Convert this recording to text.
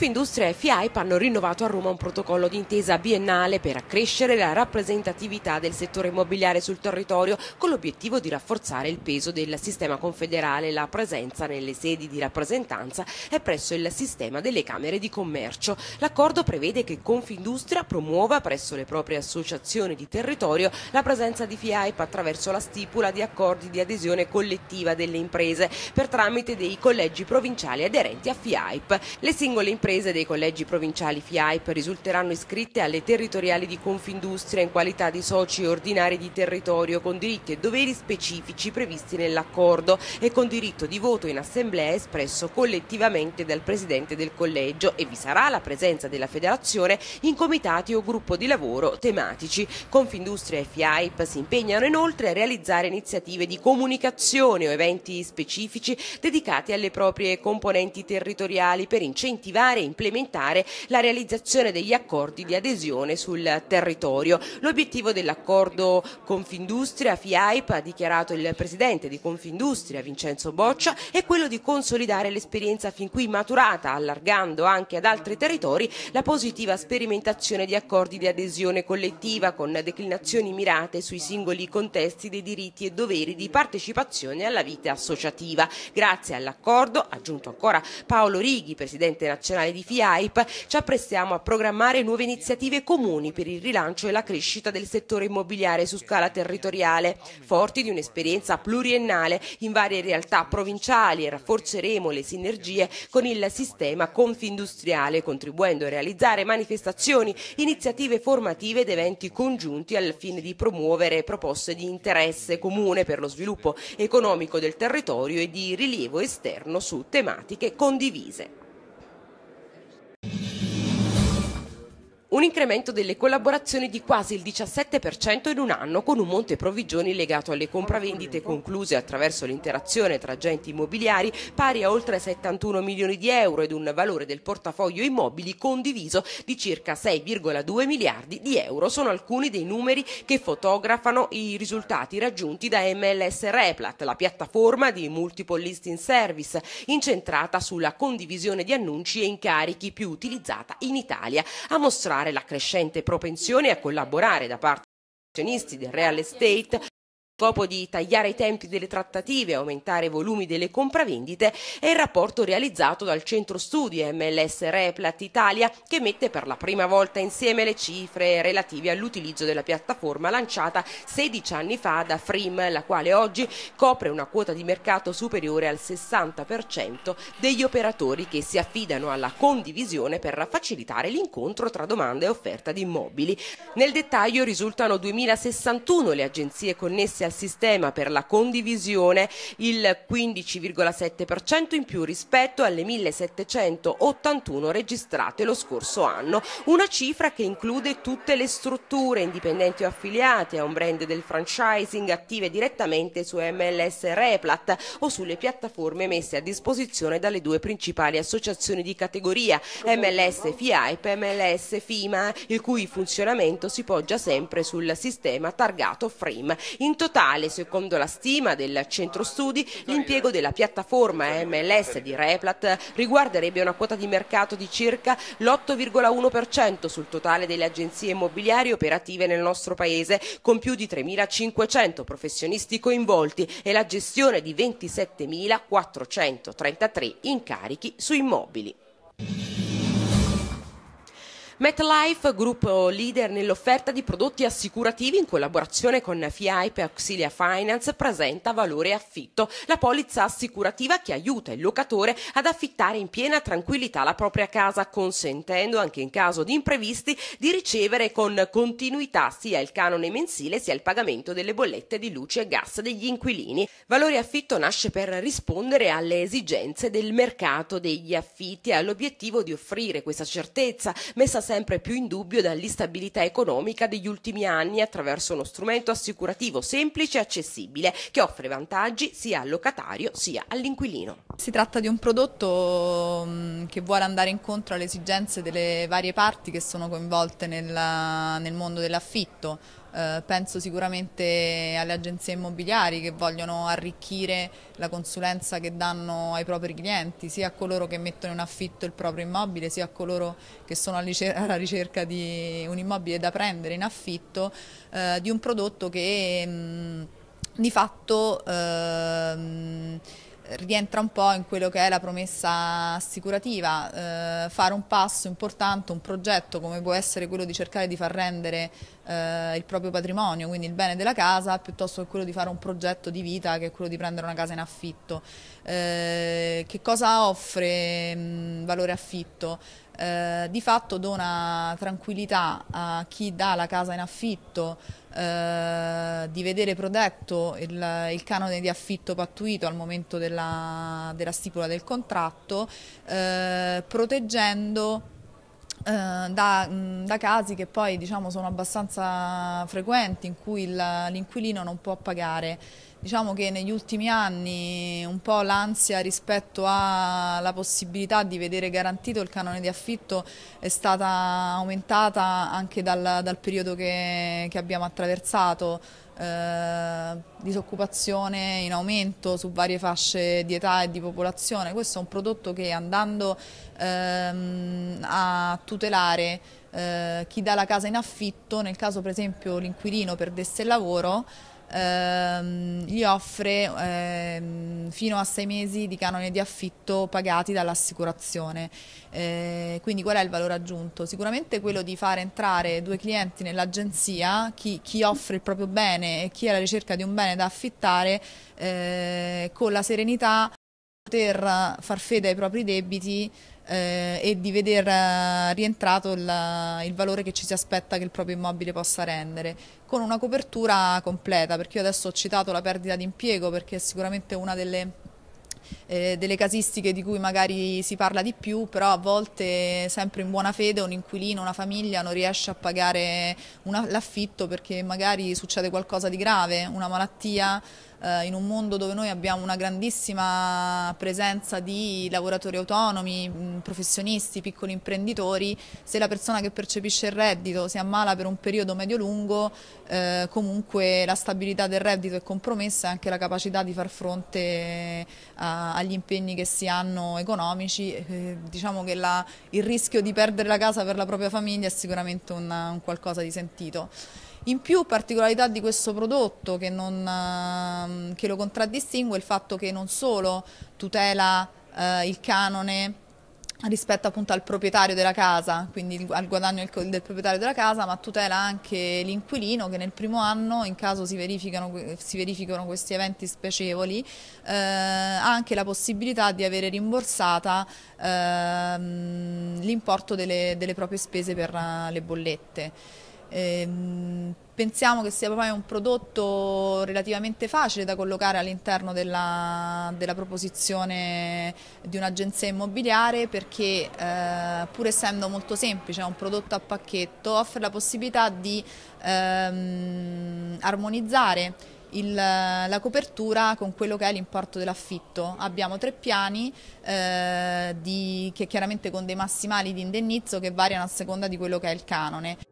Confindustria e FIAIP hanno rinnovato a Roma un protocollo d'intesa biennale per accrescere la rappresentatività del settore immobiliare sul territorio con l'obiettivo di rafforzare il peso del sistema confederale e la presenza nelle sedi di rappresentanza e presso il sistema delle Camere di Commercio. L'accordo prevede che Confindustria promuova presso le proprie associazioni di territorio la presenza di FIAIP attraverso la stipula di accordi di adesione collettiva delle imprese per tramite dei collegi provinciali aderenti a FIAIP. Le singole imprese imprese dei collegi provinciali FIAIP risulteranno iscritte alle territoriali di Confindustria in qualità di soci ordinari di territorio con diritti e doveri specifici previsti nell'accordo e con diritto di voto in assemblea espresso collettivamente dal Presidente del collegio e vi sarà la presenza della federazione in comitati o gruppo di lavoro tematici. Confindustria e FIAIP si impegnano inoltre a realizzare iniziative di comunicazione o eventi specifici dedicati alle proprie componenti territoriali per incentivare e implementare la realizzazione degli accordi di adesione sul territorio. L'obiettivo dell'accordo Confindustria-FIAIP, ha dichiarato il presidente di Confindustria Vincenzo Boccia, è quello di consolidare l'esperienza fin qui maturata, allargando anche ad altri territori la positiva sperimentazione di accordi di adesione collettiva con declinazioni mirate sui singoli contesti dei diritti e doveri di partecipazione alla vita associativa. Grazie all'accordo, aggiunto ancora Paolo Righi, presidente nazionale e di FIAIP, ci apprestiamo a programmare nuove iniziative comuni per il rilancio e la crescita del settore immobiliare su scala territoriale, forti di un'esperienza pluriennale in varie realtà provinciali e rafforzeremo le sinergie con il sistema confindustriale, contribuendo a realizzare manifestazioni, iniziative formative ed eventi congiunti al fine di promuovere proposte di interesse comune per lo sviluppo economico del territorio e di rilievo esterno su tematiche condivise. un incremento delle collaborazioni di quasi il 17% in un anno con un monte provvigioni legato alle compravendite concluse attraverso l'interazione tra agenti immobiliari pari a oltre 71 milioni di euro ed un valore del portafoglio immobili condiviso di circa 6,2 miliardi di euro. Sono alcuni dei numeri che fotografano i risultati raggiunti da MLS Replat, la piattaforma di multiple listing service incentrata sulla condivisione di annunci e incarichi più utilizzata in Italia. A mostrare la crescente propensione a collaborare da parte degli azionisti del real estate scopo di tagliare i tempi delle trattative, aumentare i volumi delle compravendite, è il rapporto realizzato dal centro studi MLS Replat Italia che mette per la prima volta insieme le cifre relative all'utilizzo della piattaforma lanciata 16 anni fa da Frim, la quale oggi copre una quota di mercato superiore al 60% degli operatori che si affidano alla condivisione per facilitare l'incontro tra domanda e offerta di immobili. Nel dettaglio risultano 2061 le agenzie connesse a sistema per la condivisione il 15,7% in più rispetto alle 1781 registrate lo scorso anno, una cifra che include tutte le strutture indipendenti o affiliate a un brand del franchising attive direttamente su MLS Replat o sulle piattaforme messe a disposizione dalle due principali associazioni di categoria MLS FIAIP e MLS FIMA, il cui funzionamento si poggia sempre sul sistema targato FRAME. In totale totale, secondo la stima del centro studi, l'impiego della piattaforma MLS di Replat riguarderebbe una quota di mercato di circa l'8,1% sul totale delle agenzie immobiliari operative nel nostro paese, con più di 3.500 professionisti coinvolti e la gestione di 27.433 incarichi su immobili. MetLife, gruppo leader nell'offerta di prodotti assicurativi in collaborazione con FIAIP e Auxilia Finance, presenta Valore Affitto, la polizza assicurativa che aiuta il locatore ad affittare in piena tranquillità la propria casa, consentendo anche in caso di imprevisti di ricevere con continuità sia il canone mensile sia il pagamento delle bollette di luce e gas degli inquilini. Valore Affitto nasce per rispondere alle esigenze del mercato degli affitti e all'obiettivo di offrire questa certezza messa a sempre più in dubbio dall'instabilità economica degli ultimi anni attraverso uno strumento assicurativo semplice e accessibile che offre vantaggi sia al locatario sia all'inquilino. Si tratta di un prodotto mm, che vuole andare incontro alle esigenze delle varie parti che sono coinvolte nel, nel mondo dell'affitto eh, penso sicuramente alle agenzie immobiliari che vogliono arricchire la consulenza che danno ai propri clienti, sia a coloro che mettono in affitto il proprio immobile, sia a coloro che sono alla ricerca di un immobile da prendere in affitto, eh, di un prodotto che mh, mm, di fatto... Ehm, rientra un po' in quello che è la promessa assicurativa, eh, fare un passo importante, un progetto come può essere quello di cercare di far rendere eh, il proprio patrimonio, quindi il bene della casa, piuttosto che quello di fare un progetto di vita che è quello di prendere una casa in affitto. Eh, che cosa offre mh, mm, valore affitto? Eh, di fatto dona tranquillità a chi dà la casa in affitto eh, di vedere protetto il, il, canone di affitto pattuito al momento della, della stipula del contratto, eh, proteggendo eh, da, mm, da, casi che poi diciamo, sono abbastanza frequenti in cui l'inquilino non può pagare. Diciamo che negli ultimi anni un po' l'ansia rispetto alla possibilità di vedere garantito il canone di affitto è stata aumentata anche dal, dal periodo che, che abbiamo attraversato. Eh, disoccupazione in aumento su varie fasce di età e di popolazione. Questo è un prodotto che andando ehm, a tutelare eh, chi dà la casa in affitto, nel caso per esempio l'inquilino perdesse il lavoro, ehm, gli offre ehm, fino a sei mesi di canone di affitto pagati dall'assicurazione. Eh, quindi qual è il valore aggiunto? Sicuramente quello di far entrare due clienti nell'agenzia, chi, chi offre il proprio bene e chi è alla ricerca di un bene da affittare, eh, con la serenità poter far fede ai propri debiti eh, e di veder eh, rientrato il, il, valore che ci si aspetta che il proprio immobile possa rendere con una copertura completa perché io adesso ho citato la perdita di impiego perché è sicuramente una delle eh, delle casistiche di cui magari si parla di più, però a volte sempre in buona fede un inquilino, una famiglia non riesce a pagare l'affitto perché magari succede qualcosa di grave, una malattia eh, in un mondo dove noi abbiamo una grandissima presenza di lavoratori autonomi, mm, professionisti, piccoli imprenditori, se la persona che percepisce il reddito si ammala per un periodo medio-lungo, eh, comunque la stabilità del reddito è compromessa e anche la capacità di far fronte eh, a, agli impegni che si hanno economici. Eh, diciamo che la, il rischio di perdere la casa per la propria famiglia è sicuramente una, un qualcosa di sentito. In più particolarità di questo prodotto che, non, ehm, che lo contraddistingue è il fatto che non solo tutela eh, il canone rispetto appunto al proprietario della casa, quindi al guadagno del proprietario della casa, ma tutela anche l'inquilino che nel primo anno, in caso si verificano, si verificano questi eventi spiacevoli, eh, ha anche la possibilità di avere rimborsata eh, l'importo delle, delle proprie spese per eh, le bollette. Ehm, pensiamo che sia proprio un prodotto relativamente facile da collocare all'interno della, della, proposizione di un'agenzia immobiliare perché eh, pur essendo molto semplice, è un prodotto a pacchetto, offre la possibilità di ehm, armonizzare il, la copertura con quello che è l'importo dell'affitto. Abbiamo tre piani eh, di, che chiaramente con dei massimali di indennizzo che variano a seconda di quello che è il canone.